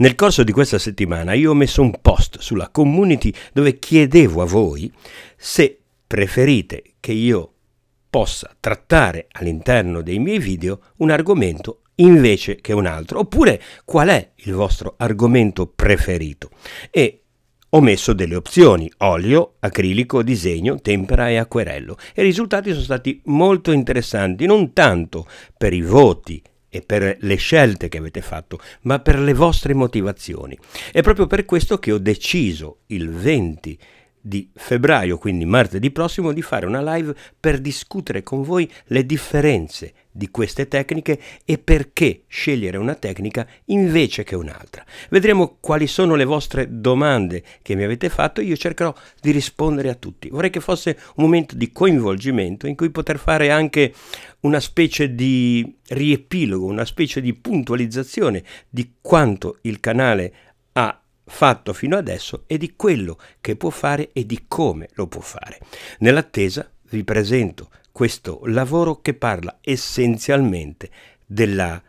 Nel corso di questa settimana io ho messo un post sulla community dove chiedevo a voi se preferite che io possa trattare all'interno dei miei video un argomento invece che un altro, oppure qual è il vostro argomento preferito. E ho messo delle opzioni, olio, acrilico, disegno, tempera e acquerello. E i risultati sono stati molto interessanti, non tanto per i voti e per le scelte che avete fatto, ma per le vostre motivazioni. È proprio per questo che ho deciso il 20 di febbraio, quindi martedì prossimo, di fare una live per discutere con voi le differenze di queste tecniche e perché scegliere una tecnica invece che un'altra. Vedremo quali sono le vostre domande che mi avete fatto e io cercherò di rispondere a tutti. Vorrei che fosse un momento di coinvolgimento in cui poter fare anche una specie di riepilogo, una specie di puntualizzazione di quanto il canale ha fatto fino adesso e di quello che può fare e di come lo può fare. Nell'attesa vi presento questo lavoro che parla essenzialmente della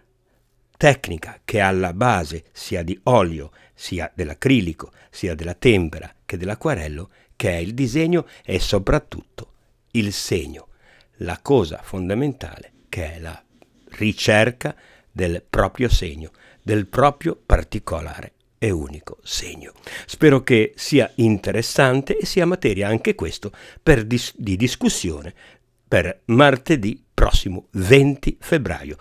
tecnica che è alla base sia di olio, sia dell'acrilico, sia della tempera che dell'acquarello, che è il disegno e soprattutto il segno, la cosa fondamentale che è la ricerca del proprio segno, del proprio particolare e unico segno. Spero che sia interessante e sia materia anche questo per dis di discussione per martedì prossimo 20 febbraio.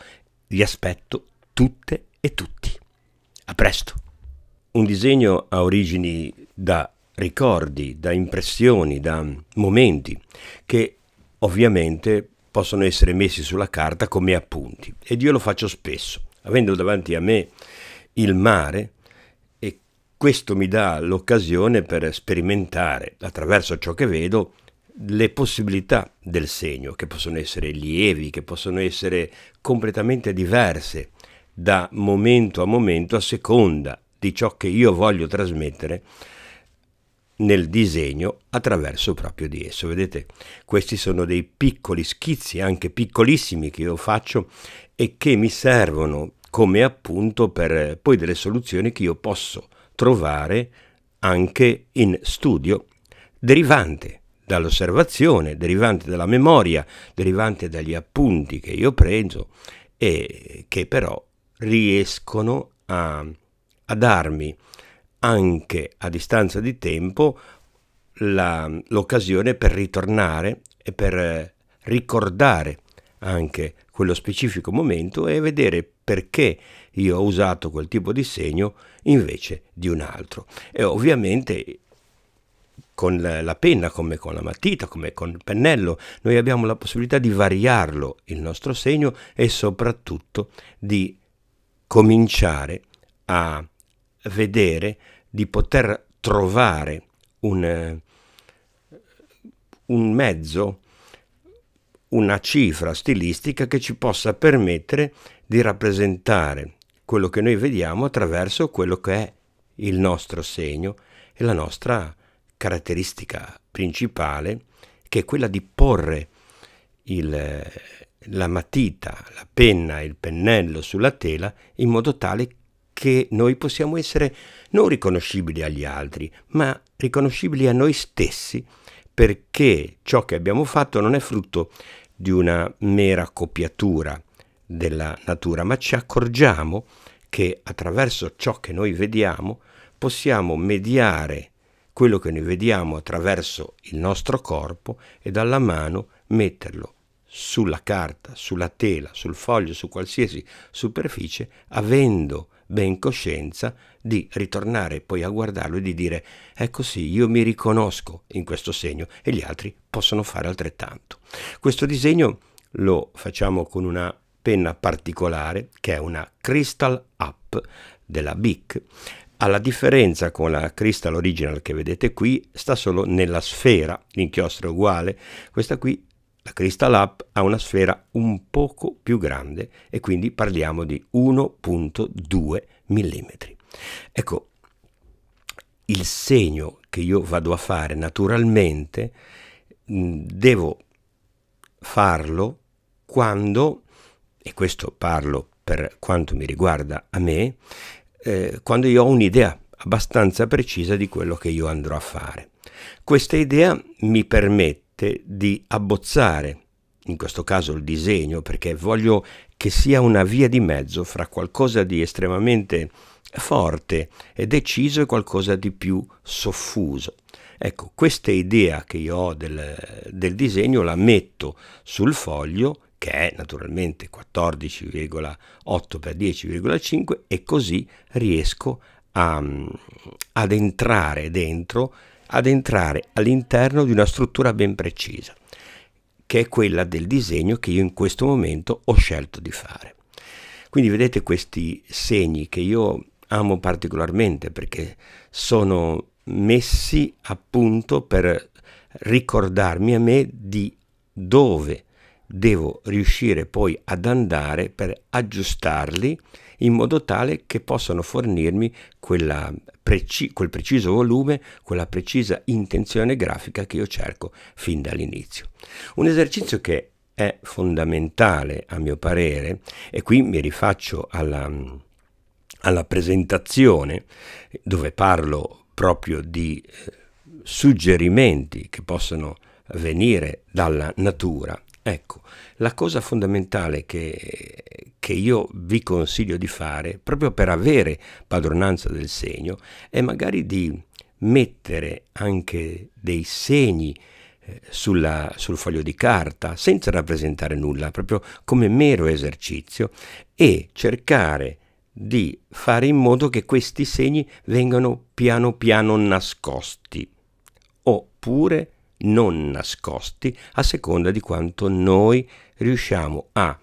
Vi aspetto tutte e tutti. A presto! Un disegno ha origini da ricordi, da impressioni, da momenti che ovviamente possono essere messi sulla carta come appunti ed io lo faccio spesso, avendo davanti a me il mare e questo mi dà l'occasione per sperimentare attraverso ciò che vedo le possibilità del segno, che possono essere lievi, che possono essere completamente diverse da momento a momento a seconda di ciò che io voglio trasmettere nel disegno attraverso proprio di esso. Vedete, questi sono dei piccoli schizzi, anche piccolissimi, che io faccio e che mi servono come appunto per eh, poi delle soluzioni che io posso trovare anche in studio derivante dall'osservazione, derivante dalla memoria, derivante dagli appunti che io prendo e che però riescono a, a darmi anche a distanza di tempo l'occasione per ritornare e per ricordare anche quello specifico momento e vedere perché io ho usato quel tipo di segno invece di un altro. E ovviamente con la penna, come con la matita, come con il pennello, noi abbiamo la possibilità di variarlo il nostro segno e soprattutto di cominciare a vedere, di poter trovare un, eh, un mezzo, una cifra stilistica che ci possa permettere di rappresentare quello che noi vediamo attraverso quello che è il nostro segno e la nostra caratteristica principale che è quella di porre il, la matita, la penna, il pennello sulla tela in modo tale che noi possiamo essere non riconoscibili agli altri, ma riconoscibili a noi stessi perché ciò che abbiamo fatto non è frutto di una mera copiatura della natura, ma ci accorgiamo che attraverso ciò che noi vediamo possiamo mediare quello che noi vediamo attraverso il nostro corpo e dalla mano metterlo sulla carta, sulla tela, sul foglio, su qualsiasi superficie, avendo ben coscienza di ritornare poi a guardarlo e di dire ecco sì, io mi riconosco in questo segno e gli altri possono fare altrettanto. Questo disegno lo facciamo con una penna particolare che è una Crystal Up della BIC alla differenza con la Crystal Original che vedete qui, sta solo nella sfera, l'inchiostro è uguale, questa qui la Crystal Up ha una sfera un poco più grande e quindi parliamo di 1.2 mm. Ecco, il segno che io vado a fare naturalmente devo farlo quando, e questo parlo per quanto mi riguarda a me, eh, quando io ho un'idea abbastanza precisa di quello che io andrò a fare. Questa idea mi permette di abbozzare, in questo caso il disegno, perché voglio che sia una via di mezzo fra qualcosa di estremamente forte e deciso e qualcosa di più soffuso. Ecco, questa idea che io ho del, del disegno la metto sul foglio che è naturalmente 14,8 per 10,5 e così riesco a, mm, ad entrare dentro, ad entrare all'interno di una struttura ben precisa, che è quella del disegno che io in questo momento ho scelto di fare. Quindi vedete questi segni che io amo particolarmente perché sono messi appunto per ricordarmi a me di dove devo riuscire poi ad andare per aggiustarli in modo tale che possano fornirmi preci quel preciso volume, quella precisa intenzione grafica che io cerco fin dall'inizio. Un esercizio che è fondamentale a mio parere e qui mi rifaccio alla, alla presentazione dove parlo proprio di eh, suggerimenti che possono venire dalla natura Ecco, la cosa fondamentale che, che, io vi consiglio di fare, proprio per avere padronanza del segno, è magari di mettere anche dei segni eh, sulla, sul foglio di carta, senza rappresentare nulla, proprio come mero esercizio, e cercare di fare in modo che questi segni vengano piano piano nascosti, oppure non nascosti a seconda di quanto noi riusciamo a,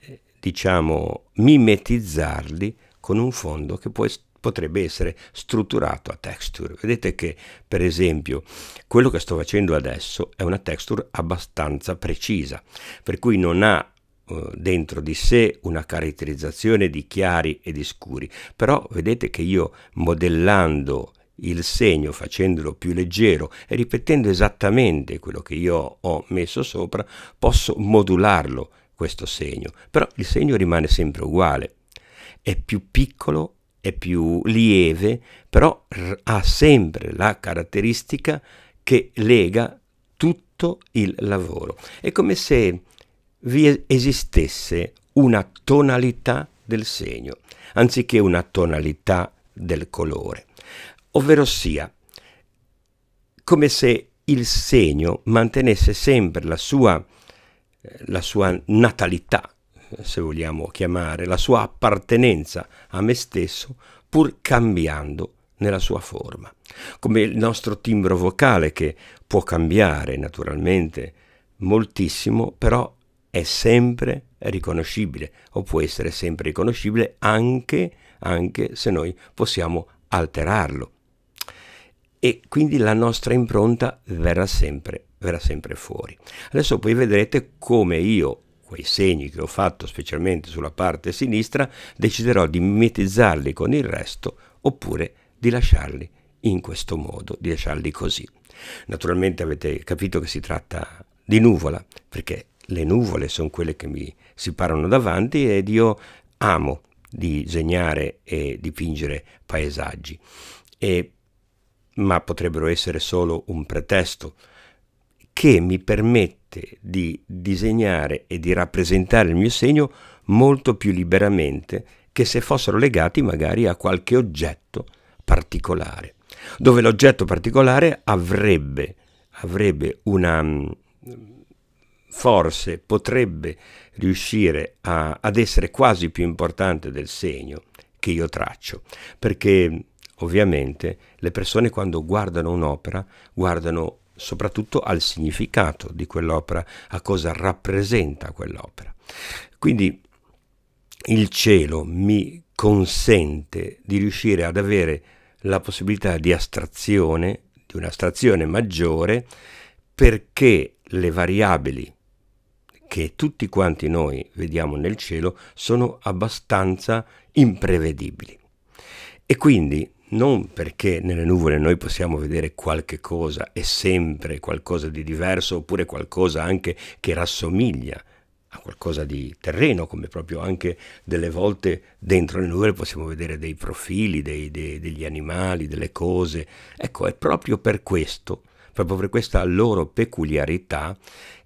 eh, diciamo, mimetizzarli con un fondo che può essere potrebbe essere strutturato a texture. Vedete che, per esempio, quello che sto facendo adesso è una texture abbastanza precisa, per cui non ha eh, dentro di sé una caratterizzazione di chiari e di scuri però vedete che io modellando il segno facendolo più leggero e ripetendo esattamente quello che io ho messo sopra, posso modularlo questo segno, però il segno rimane sempre uguale. È più piccolo, è più lieve, però ha sempre la caratteristica che lega tutto il lavoro. È come se vi esistesse una tonalità del segno, anziché una tonalità del colore ovvero sia come se il segno mantenesse sempre la sua, la sua natalità, se vogliamo chiamare, la sua appartenenza a me stesso, pur cambiando nella sua forma. Come il nostro timbro vocale che può cambiare naturalmente moltissimo, però è sempre riconoscibile o può essere sempre riconoscibile anche, anche se noi possiamo alterarlo e quindi la nostra impronta verrà sempre, verrà sempre fuori. Adesso poi vedrete come io quei segni che ho fatto specialmente sulla parte sinistra deciderò di mimetizzarli con il resto oppure di lasciarli in questo modo, di lasciarli così. Naturalmente avete capito che si tratta di nuvola, perché le nuvole sono quelle che mi si parano davanti ed io amo disegnare e dipingere paesaggi. E ma potrebbero essere solo un pretesto, che mi permette di disegnare e di rappresentare il mio segno molto più liberamente che se fossero legati magari a qualche oggetto particolare, dove l'oggetto particolare avrebbe, avrebbe una, mm, forse potrebbe riuscire a, ad essere quasi più importante del segno che io traccio, perché Ovviamente le persone quando guardano un'opera guardano soprattutto al significato di quell'opera, a cosa rappresenta quell'opera. Quindi il cielo mi consente di riuscire ad avere la possibilità di astrazione, di un'astrazione maggiore, perché le variabili che tutti quanti noi vediamo nel cielo sono abbastanza imprevedibili. E quindi non perché nelle nuvole noi possiamo vedere qualche cosa e sempre qualcosa di diverso oppure qualcosa anche che rassomiglia a qualcosa di terreno, come proprio anche delle volte dentro le nuvole possiamo vedere dei profili, dei, dei, degli animali, delle cose. Ecco, è proprio per questo, proprio per questa loro peculiarità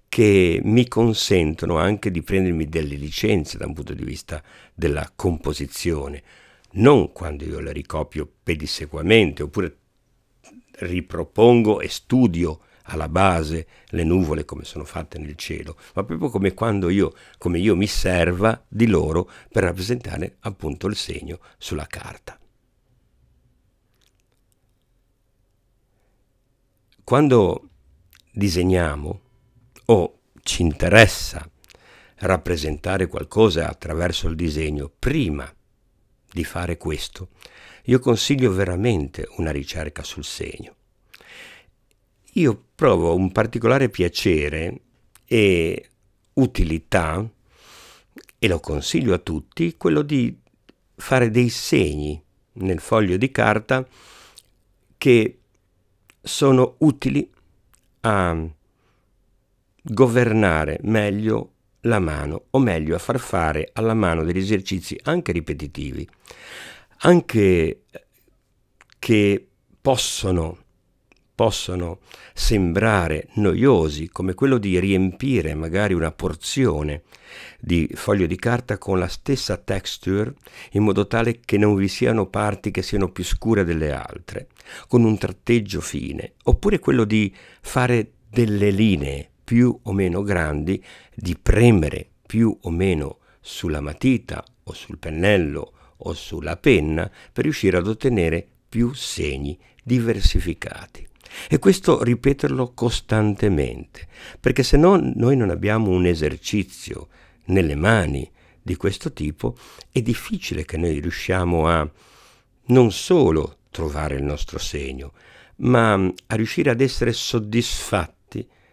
che mi consentono anche di prendermi delle licenze da un punto di vista della composizione non quando io le ricopio pedissequamente, oppure ripropongo e studio alla base le nuvole come sono fatte nel cielo, ma proprio come quando io, come io mi serva di loro per rappresentare appunto il segno sulla carta. Quando disegniamo o ci interessa rappresentare qualcosa attraverso il disegno, prima di fare questo, io consiglio veramente una ricerca sul segno. Io provo un particolare piacere e utilità, e lo consiglio a tutti, quello di fare dei segni nel foglio di carta che sono utili a governare meglio la mano, o meglio a far fare alla mano degli esercizi anche ripetitivi, anche eh, che possono, possono sembrare noiosi, come quello di riempire magari una porzione di foglio di carta con la stessa texture in modo tale che non vi siano parti che siano più scure delle altre, con un tratteggio fine, oppure quello di fare delle linee più o meno grandi, di premere più o meno sulla matita o sul pennello o sulla penna per riuscire ad ottenere più segni diversificati. E questo ripeterlo costantemente, perché se no noi non abbiamo un esercizio nelle mani di questo tipo, è difficile che noi riusciamo a non solo trovare il nostro segno, ma a riuscire ad essere soddisfatti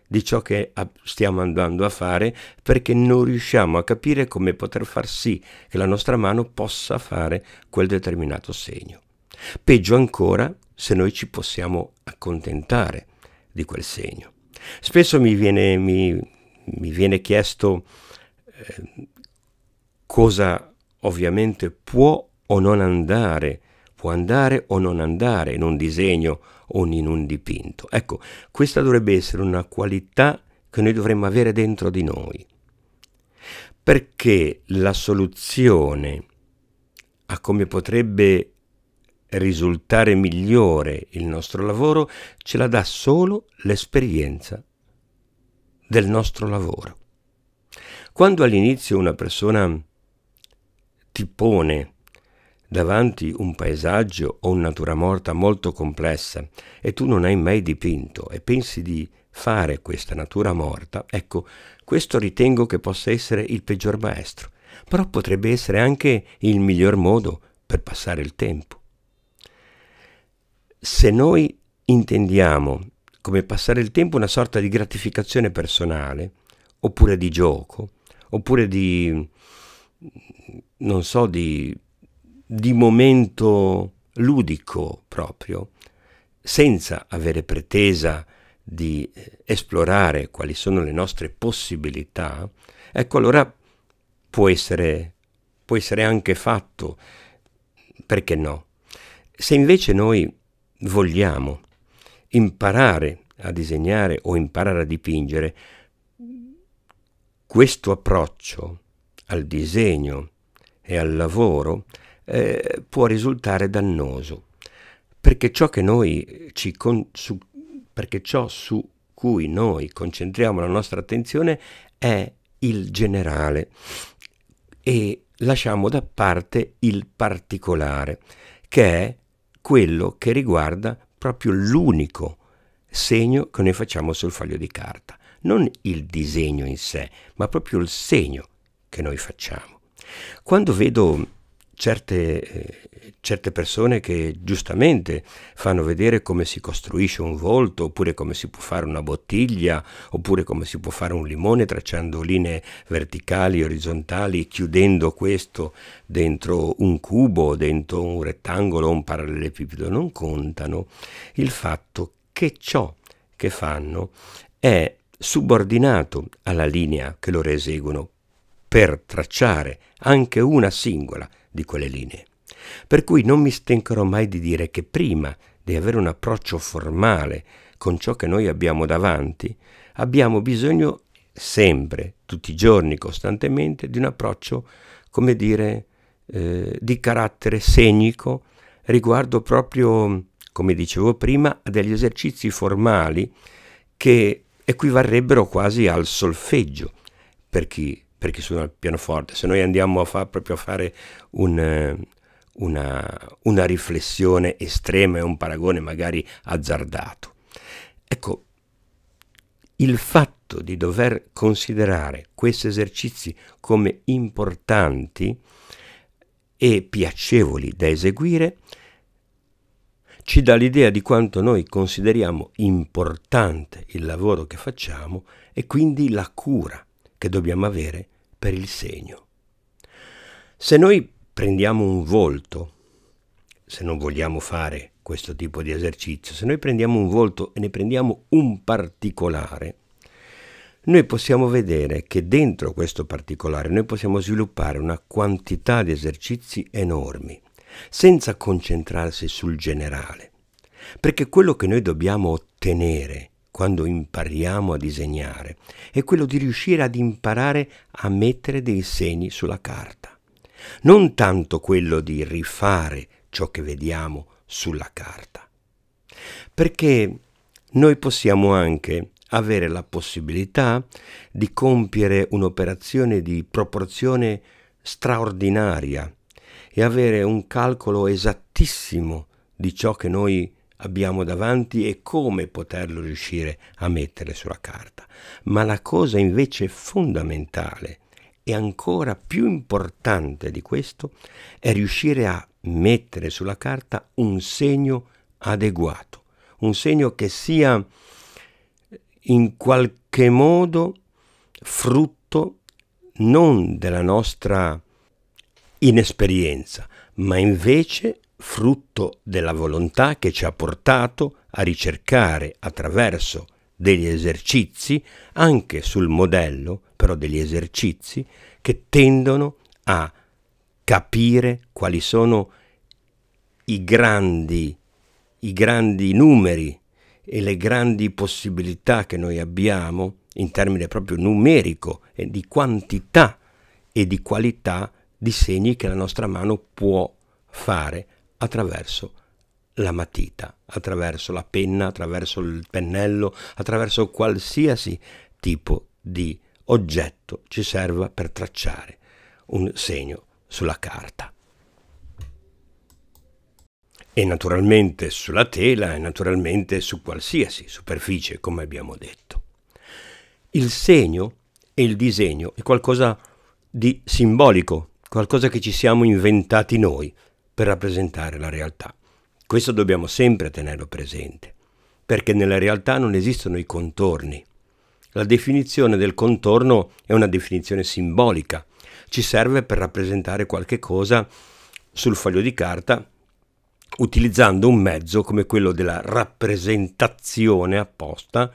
di ciò che stiamo andando a fare perché non riusciamo a capire come poter far sì che la nostra mano possa fare quel determinato segno. Peggio ancora se noi ci possiamo accontentare di quel segno. Spesso mi viene, mi, mi viene chiesto eh, cosa ovviamente può o non andare, può andare o non andare in un disegno o in un dipinto. Ecco, questa dovrebbe essere una qualità che noi dovremmo avere dentro di noi, perché la soluzione a come potrebbe risultare migliore il nostro lavoro ce la dà solo l'esperienza del nostro lavoro. Quando all'inizio una persona ti pone davanti un paesaggio o una natura morta molto complessa e tu non hai mai dipinto e pensi di fare questa natura morta, ecco, questo ritengo che possa essere il peggior maestro, però potrebbe essere anche il miglior modo per passare il tempo. Se noi intendiamo come passare il tempo una sorta di gratificazione personale, oppure di gioco, oppure di, non so, di di momento ludico proprio, senza avere pretesa di eh, esplorare quali sono le nostre possibilità, ecco allora può essere, può essere anche fatto, perché no? Se invece noi vogliamo imparare a disegnare o imparare a dipingere, questo approccio al disegno e al lavoro eh, può risultare dannoso, perché ciò, con, su, perché ciò su cui noi concentriamo la nostra attenzione è il generale e lasciamo da parte il particolare, che è quello che riguarda proprio l'unico segno che noi facciamo sul foglio di carta, non il disegno in sé, ma proprio il segno che noi facciamo. Quando vedo Certe, eh, certe, persone che giustamente fanno vedere come si costruisce un volto, oppure come si può fare una bottiglia, oppure come si può fare un limone tracciando linee verticali, orizzontali, chiudendo questo dentro un cubo, dentro un rettangolo, un parallelepipedo. Non contano il fatto che ciò che fanno è subordinato alla linea che loro eseguono, per tracciare anche una singola di quelle linee. Per cui non mi stancherò mai di dire che prima di avere un approccio formale con ciò che noi abbiamo davanti, abbiamo bisogno sempre, tutti i giorni, costantemente, di un approccio, come dire, eh, di carattere segnico riguardo proprio, come dicevo prima, a degli esercizi formali che equivarrebbero quasi al solfeggio per chi perché suona il pianoforte, se noi andiamo a, fa, proprio a fare un, una, una riflessione estrema e un paragone magari azzardato. Ecco, il fatto di dover considerare questi esercizi come importanti e piacevoli da eseguire ci dà l'idea di quanto noi consideriamo importante il lavoro che facciamo e quindi la cura che dobbiamo avere per il segno. Se noi prendiamo un volto, se non vogliamo fare questo tipo di esercizio, se noi prendiamo un volto e ne prendiamo un particolare, noi possiamo vedere che dentro questo particolare noi possiamo sviluppare una quantità di esercizi enormi, senza concentrarsi sul generale, perché quello che noi dobbiamo ottenere quando impariamo a disegnare è quello di riuscire ad imparare a mettere dei segni sulla carta. Non tanto quello di rifare ciò che vediamo sulla carta. Perché noi possiamo anche avere la possibilità di compiere un'operazione di proporzione straordinaria e avere un calcolo esattissimo di ciò che noi abbiamo davanti e come poterlo riuscire a mettere sulla carta. Ma la cosa invece fondamentale e ancora più importante di questo è riuscire a mettere sulla carta un segno adeguato, un segno che sia in qualche modo frutto non della nostra inesperienza, ma invece frutto della volontà che ci ha portato a ricercare attraverso degli esercizi, anche sul modello però degli esercizi, che tendono a capire quali sono i grandi, i grandi numeri e le grandi possibilità che noi abbiamo in termini proprio numerico e di quantità e di qualità di segni che la nostra mano può fare attraverso la matita, attraverso la penna, attraverso il pennello, attraverso qualsiasi tipo di oggetto ci serva per tracciare un segno sulla carta. E naturalmente sulla tela e naturalmente su qualsiasi superficie, come abbiamo detto. Il segno e il disegno è qualcosa di simbolico, qualcosa che ci siamo inventati noi per rappresentare la realtà. Questo dobbiamo sempre tenerlo presente, perché nella realtà non esistono i contorni. La definizione del contorno è una definizione simbolica, ci serve per rappresentare qualche cosa sul foglio di carta utilizzando un mezzo come quello della rappresentazione apposta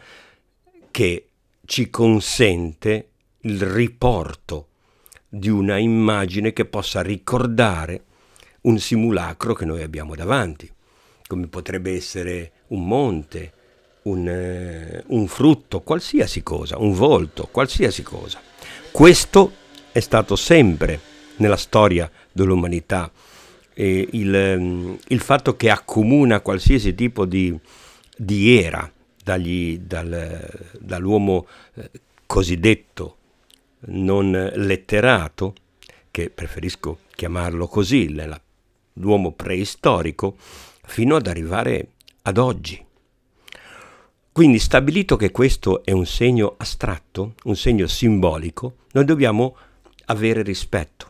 che ci consente il riporto di una immagine che possa ricordare un simulacro che noi abbiamo davanti, come potrebbe essere un monte, un, eh, un frutto, qualsiasi cosa, un volto, qualsiasi cosa. Questo è stato sempre nella storia dell'umanità eh, il, ehm, il, fatto che accomuna qualsiasi tipo di, di era dagli, dal, dall'uomo eh, cosiddetto non letterato, che preferisco chiamarlo così nella l'uomo preistorico fino ad arrivare ad oggi. Quindi stabilito che questo è un segno astratto, un segno simbolico, noi dobbiamo avere rispetto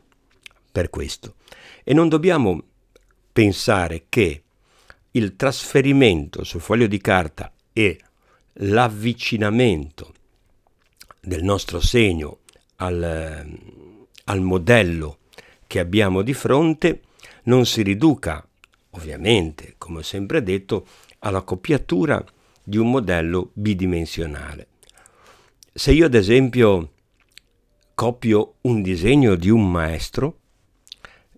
per questo e non dobbiamo pensare che il trasferimento sul foglio di carta e l'avvicinamento del nostro segno al, ehm, al modello che abbiamo di fronte non si riduca, ovviamente, come ho sempre detto, alla copiatura di un modello bidimensionale. Se io ad esempio copio un disegno di un maestro,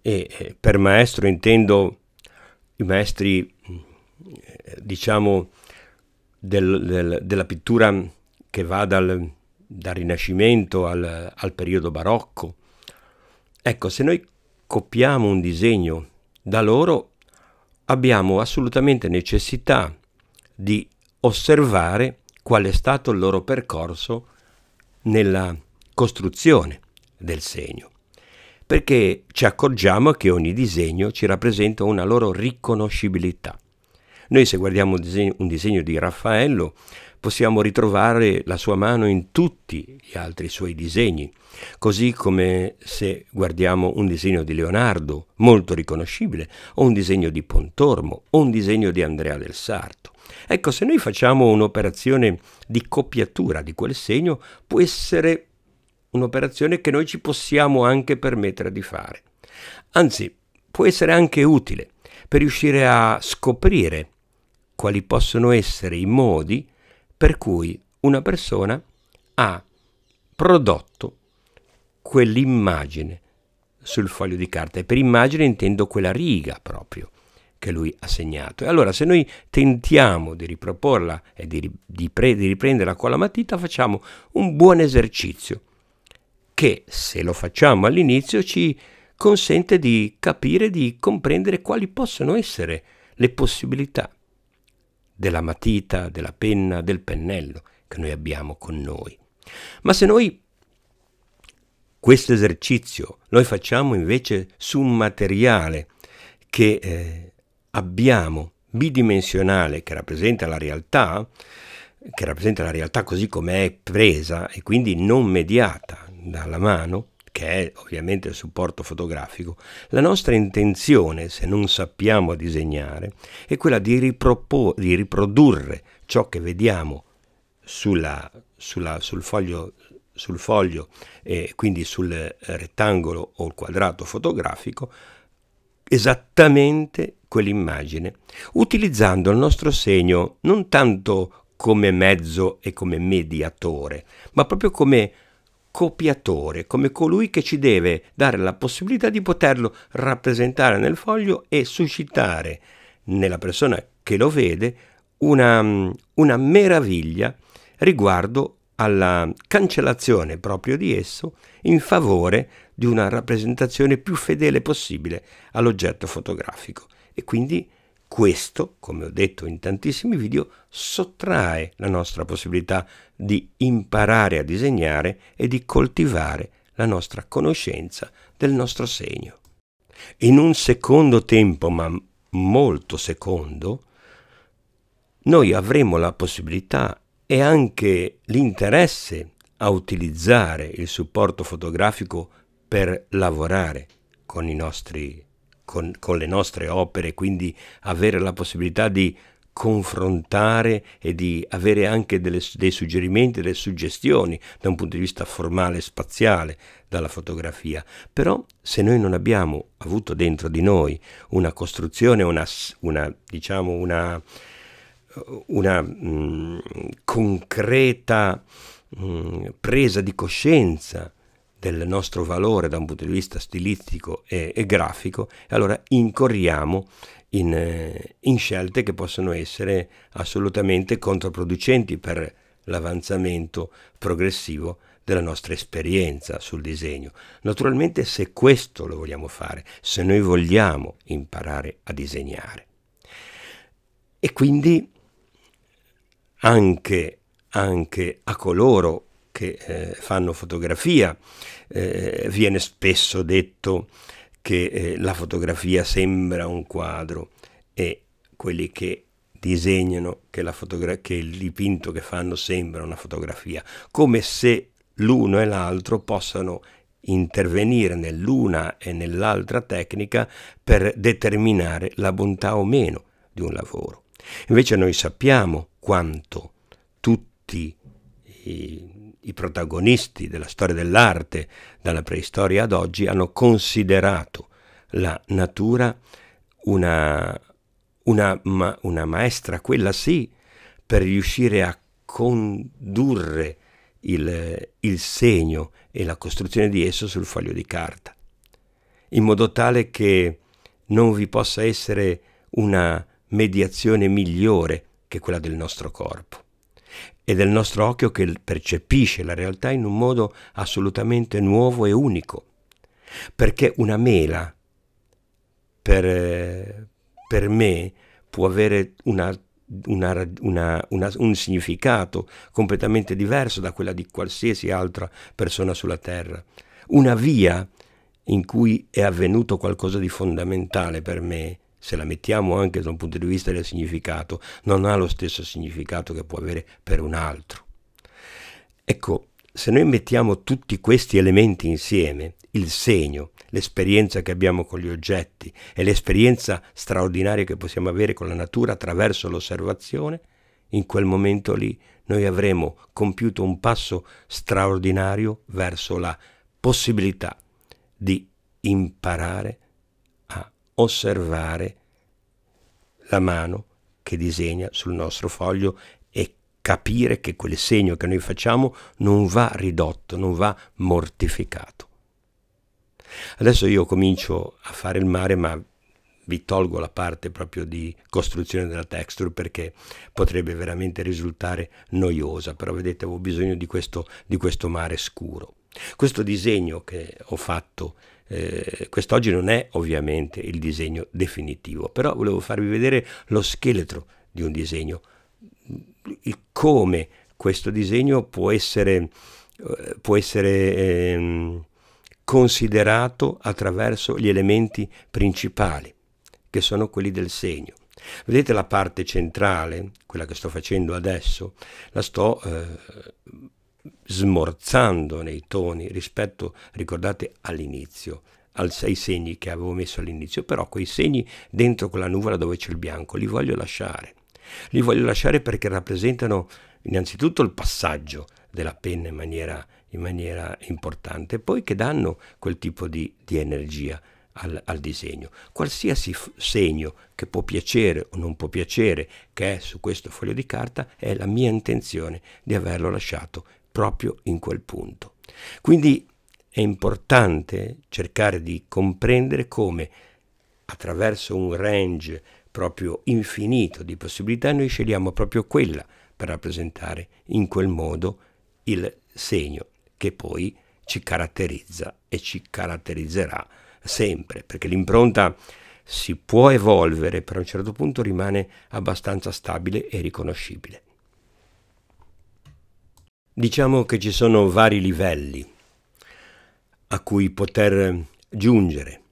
e eh, per maestro intendo i maestri, eh, diciamo, del, del, della pittura che va dal, dal Rinascimento al, al periodo barocco. Ecco, se noi copiamo un disegno da loro, abbiamo assolutamente necessità di osservare qual è stato il loro percorso nella costruzione del segno, perché ci accorgiamo che ogni disegno ci rappresenta una loro riconoscibilità. Noi se guardiamo un disegno, un disegno di Raffaello possiamo ritrovare la sua mano in tutti gli altri suoi disegni, così come se guardiamo un disegno di Leonardo, molto riconoscibile, o un disegno di Pontormo, o un disegno di Andrea del Sarto. Ecco, se noi facciamo un'operazione di copiatura di quel segno, può essere un'operazione che noi ci possiamo anche permettere di fare. Anzi, può essere anche utile per riuscire a scoprire quali possono essere i modi per cui una persona ha prodotto quell'immagine sul foglio di carta e per immagine intendo quella riga proprio che lui ha segnato. E allora se noi tentiamo di riproporla e di, di, pre, di riprenderla con la matita facciamo un buon esercizio che se lo facciamo all'inizio ci consente di capire, di comprendere quali possono essere le possibilità della matita, della penna, del pennello che noi abbiamo con noi. Ma se noi questo esercizio lo facciamo invece su un materiale che eh, abbiamo bidimensionale che rappresenta la realtà, che rappresenta la realtà così come è presa e quindi non mediata dalla mano, che è ovviamente il supporto fotografico, la nostra intenzione, se non sappiamo disegnare, è quella di, ripropor- di riprodurre ciò che vediamo sulla, sulla, sul foglio, sul foglio e eh, quindi sul rettangolo o il quadrato fotografico, esattamente quell'immagine, utilizzando il nostro segno non tanto come mezzo e come mediatore, ma proprio come copiatore, come colui che ci deve dare la possibilità di poterlo rappresentare nel foglio e suscitare nella persona che lo vede una, una meraviglia riguardo alla cancellazione proprio di esso in favore di una rappresentazione più fedele possibile all'oggetto fotografico e quindi questo, come ho detto in tantissimi video, sottrae la nostra possibilità di imparare a disegnare e di coltivare la nostra conoscenza del nostro segno. In un secondo tempo, ma molto secondo, noi avremo la possibilità e anche l'interesse a utilizzare il supporto fotografico per lavorare con i nostri con, con le nostre opere, quindi avere la possibilità di confrontare e di avere anche delle, dei suggerimenti, delle suggestioni da un punto di vista formale e spaziale dalla fotografia. Però se noi non abbiamo avuto dentro di noi una costruzione, una, una diciamo una, una mh, mm, concreta mh, mm, presa di coscienza del nostro valore da un punto di vista stilistico e, e grafico, e allora incorriamo in, eh, in, scelte che possono essere assolutamente controproducenti per l'avanzamento progressivo della nostra esperienza sul disegno. Naturalmente se questo lo vogliamo fare, se noi vogliamo imparare a disegnare. E quindi anche, anche a coloro che eh, fanno fotografia. Eh, viene spesso detto che eh, la fotografia sembra un quadro e quelli che disegnano che, che il dipinto che fanno sembra una fotografia, come se l'uno e l'altro possano intervenire nell'una e nell'altra tecnica per determinare la bontà o meno di un lavoro. Invece noi sappiamo quanto tutti i i protagonisti della storia dell'arte dalla preistoria ad oggi hanno considerato la natura una, una, ma, una maestra, quella sì, per riuscire a condurre il, il segno e la costruzione di esso sul foglio di carta, in modo tale che non vi possa essere una mediazione migliore che quella del nostro corpo e del nostro occhio che percepisce la realtà in un modo assolutamente nuovo e unico. Perché una mela, per, per me, può avere una una, una, una, un significato completamente diverso da quella di qualsiasi altra persona sulla Terra. Una via in cui è avvenuto qualcosa di fondamentale per me, se la mettiamo anche da un punto di vista del significato, non ha lo stesso significato che può avere per un altro. Ecco, se noi mettiamo tutti questi elementi insieme, il segno, l'esperienza che abbiamo con gli oggetti e l'esperienza straordinaria che possiamo avere con la natura attraverso l'osservazione, in quel momento lì noi avremo compiuto un passo straordinario verso la possibilità di imparare osservare la mano che disegna sul nostro foglio e capire che quel segno che noi facciamo non va ridotto, non va mortificato. Adesso io comincio a fare il mare, ma vi tolgo la parte proprio di costruzione della texture perché potrebbe veramente risultare noiosa, però vedete avevo bisogno di questo, di questo mare scuro. Questo disegno che ho fatto eh, quest'oggi non è ovviamente il disegno definitivo, però volevo farvi vedere lo scheletro di un disegno, il come questo disegno può essere, eh, può essere eh, considerato attraverso gli elementi principali, che sono quelli del segno. Vedete la parte centrale, quella che sto facendo adesso, la sto eh, smorzando nei toni rispetto, ricordate, all'inizio, ai segni che avevo messo all'inizio, però quei segni dentro quella nuvola dove c'è il bianco li voglio lasciare. Li voglio lasciare perché rappresentano innanzitutto il passaggio della penna in maniera, in maniera importante, poi che danno quel tipo di, di energia. Al, al, disegno. Qualsiasi segno che può piacere o non può piacere, che è su questo foglio di carta, è la mia intenzione di averlo lasciato proprio in quel punto. Quindi è importante cercare di comprendere come attraverso un range proprio infinito di possibilità noi scegliamo proprio quella per rappresentare in quel modo il segno che poi ci caratterizza e ci caratterizzerà sempre, perché l'impronta si può evolvere, però a un certo punto rimane abbastanza stabile e riconoscibile. Diciamo che ci sono vari livelli a cui poter giungere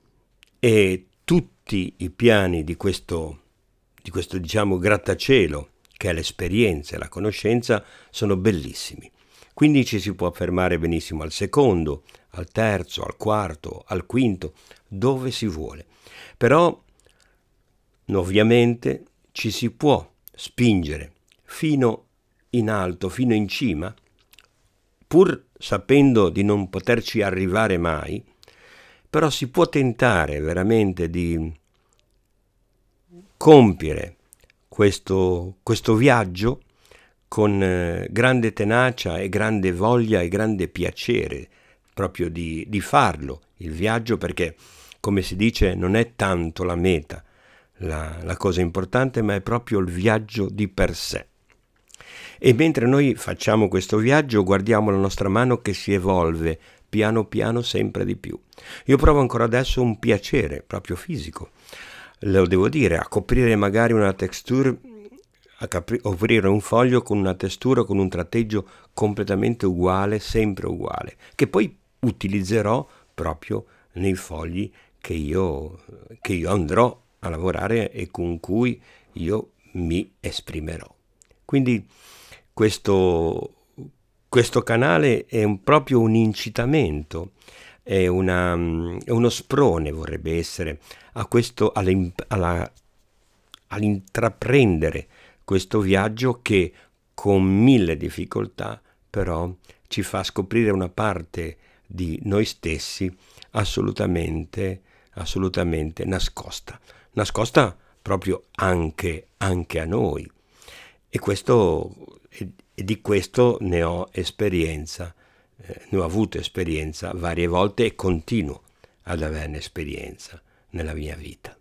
e tutti i piani di questo, di questo diciamo, grattacielo che è l'esperienza e la conoscenza sono bellissimi. Quindi ci si può fermare benissimo al secondo, al terzo, al quarto, al quinto, dove si vuole. Però ovviamente ci si può spingere fino in alto, fino in cima, pur sapendo di non poterci arrivare mai, però si può tentare veramente di compiere questo, questo viaggio con eh, grande tenacia e grande voglia e grande piacere proprio di, di farlo, il viaggio perché, come si dice, non è tanto la meta la, la cosa importante, ma è proprio il viaggio di per sé. E mentre noi facciamo questo viaggio guardiamo la nostra mano che si evolve piano piano sempre di più. Io provo ancora adesso un piacere proprio fisico, lo devo dire, a coprire magari una texture a capri- offrire un foglio con una testura, con un tratteggio completamente uguale, sempre uguale, che poi utilizzerò proprio nei fogli che io, che io andrò a lavorare e con cui io mi esprimerò. Quindi questo, questo canale è un, proprio un incitamento, è, una, è, uno sprone, vorrebbe essere, questo, alla, all'intraprendere questo viaggio che con mille difficoltà però ci fa scoprire una parte di noi stessi assolutamente, assolutamente nascosta, nascosta proprio anche, anche a noi. E, questo, e di questo ne ho esperienza, eh, ne ho avuto esperienza varie volte e continuo ad averne esperienza nella mia vita.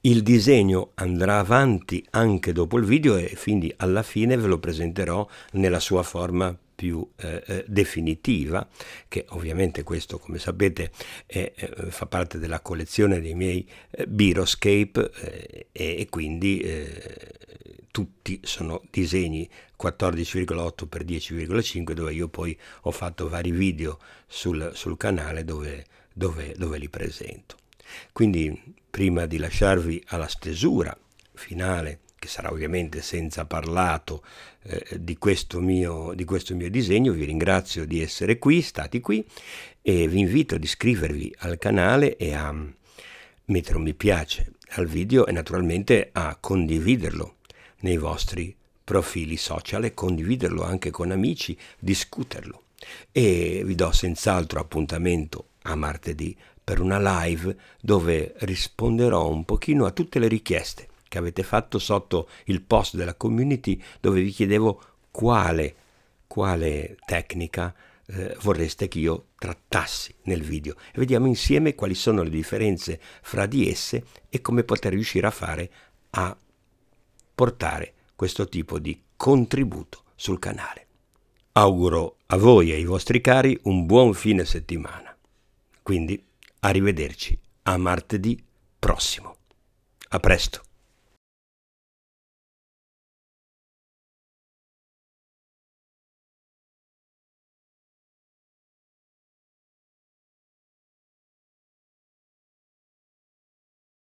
Il disegno andrà avanti anche dopo il video e quindi alla fine ve lo presenterò nella sua forma più eh, eh, definitiva, che ovviamente questo come sapete è, eh, fa parte della collezione dei miei eh, Biroscape eh, e, e, quindi eh, tutti sono disegni 14,8 x 10,5 dove io poi ho fatto vari video sul, sul canale dove, dove, dove li presento. Quindi prima di lasciarvi alla stesura finale che sarà ovviamente senza parlato eh, di, questo mio, di questo mio disegno, vi ringrazio di essere qui, stati qui e vi invito ad iscrivervi al canale e a mm, mettere un mi piace al video e naturalmente a condividerlo nei vostri profili social e condividerlo anche con amici, discuterlo. E vi do senz'altro appuntamento a martedì per una live dove risponderò un pochino a tutte le richieste che avete fatto sotto il post della community dove vi chiedevo quale, quale tecnica eh, vorreste che io trattassi nel video e vediamo insieme quali sono le differenze fra di esse e come poter riuscire a fare a portare questo tipo di contributo sul canale. Auguro a voi e ai vostri cari un buon fine settimana. Quindi arrivederci a martedì prossimo. A presto!